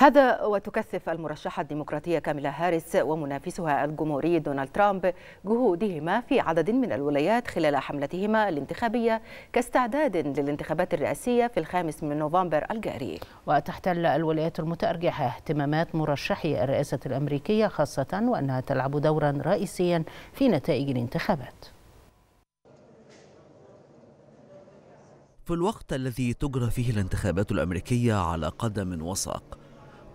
هذا وتكثف المرشحة الديمقراطية كاميلا هاريس ومنافسها الجمهوري دونالد ترامب جهودهما في عدد من الولايات خلال حملتهما الانتخابية كاستعداد للانتخابات الرئاسية في الخامس من نوفمبر الجاري وتحتل الولايات المتأرجحة اهتمامات مرشحي الرئاسة الأمريكية خاصة وأنها تلعب دورا رئيسيا في نتائج الانتخابات في الوقت الذي تجرى فيه الانتخابات الأمريكية على قدم وساق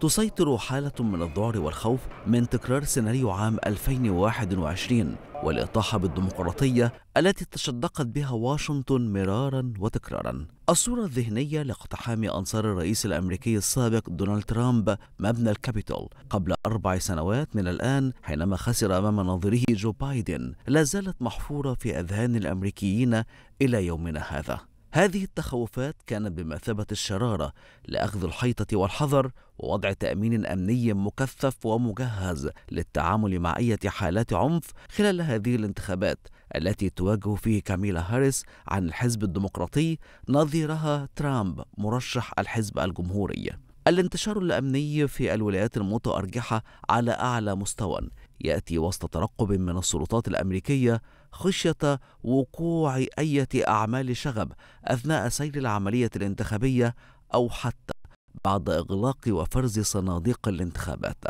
تسيطر حالة من الذعر والخوف من تكرار سيناريو عام 2021 والإطاحة بالديمقراطية التي تشدقت بها واشنطن مرارا وتكرارا الصورة الذهنية لاقتحام أنصار الرئيس الأمريكي السابق دونالد ترامب مبنى الكابيتول قبل أربع سنوات من الآن حينما خسر أمام ناظره جو بايدن لا زالت محفورة في أذهان الأمريكيين إلى يومنا هذا هذه التخوفات كانت بمثابة الشرارة لأخذ الحيطة والحذر ووضع تأمين أمني مكثف ومجهز للتعامل مع أي حالات عنف خلال هذه الانتخابات التي تواجه فيه كاميلا هاريس عن الحزب الديمقراطي نظيرها ترامب مرشح الحزب الجمهوري. الانتشار الأمني في الولايات المتأرجحة على أعلى مستوى يأتي وسط ترقب من السلطات الأمريكية خشية وقوع أي أعمال شغب أثناء سير العملية الانتخابية أو حتى بعد إغلاق وفرز صناديق الانتخابات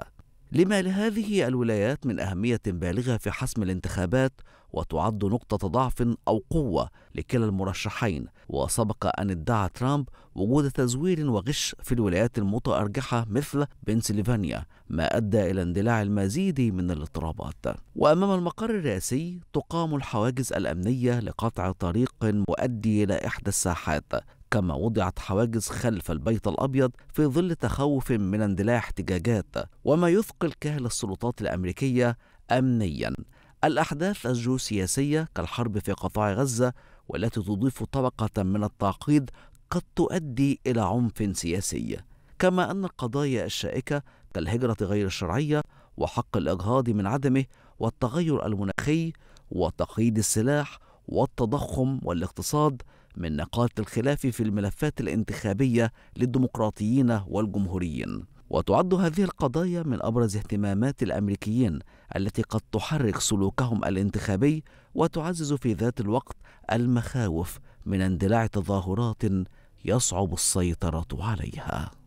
لما لهذه الولايات من أهمية بالغة في حسم الانتخابات وتعد نقطة ضعف أو قوة لكلا المرشحين وسبق أن ادعى ترامب وجود تزوير وغش في الولايات المتأرجحة مثل بنسلفانيا ما أدى إلى اندلاع المزيد من الاضطرابات وأمام المقر الرئاسي تقام الحواجز الأمنية لقطع طريق مؤدي إلى إحدى الساحات كما وضعت حواجز خلف البيت الأبيض في ظل تخوف من اندلاع احتجاجات وما يثقل كهل السلطات الأمريكية أمنيا الأحداث الجيوسياسية كالحرب في قطاع غزة والتي تضيف طبقة من التعقيد قد تؤدي إلى عنف سياسي كما أن القضايا الشائكة كالهجرة غير الشرعية وحق الإجهاض من عدمه والتغير المناخي وتقييد السلاح والتضخم والاقتصاد من نقاط الخلاف في الملفات الانتخابية للديمقراطيين والجمهوريين وتعد هذه القضايا من أبرز اهتمامات الأمريكيين التي قد تحرك سلوكهم الانتخابي وتعزز في ذات الوقت المخاوف من اندلاع تظاهرات يصعب السيطرة عليها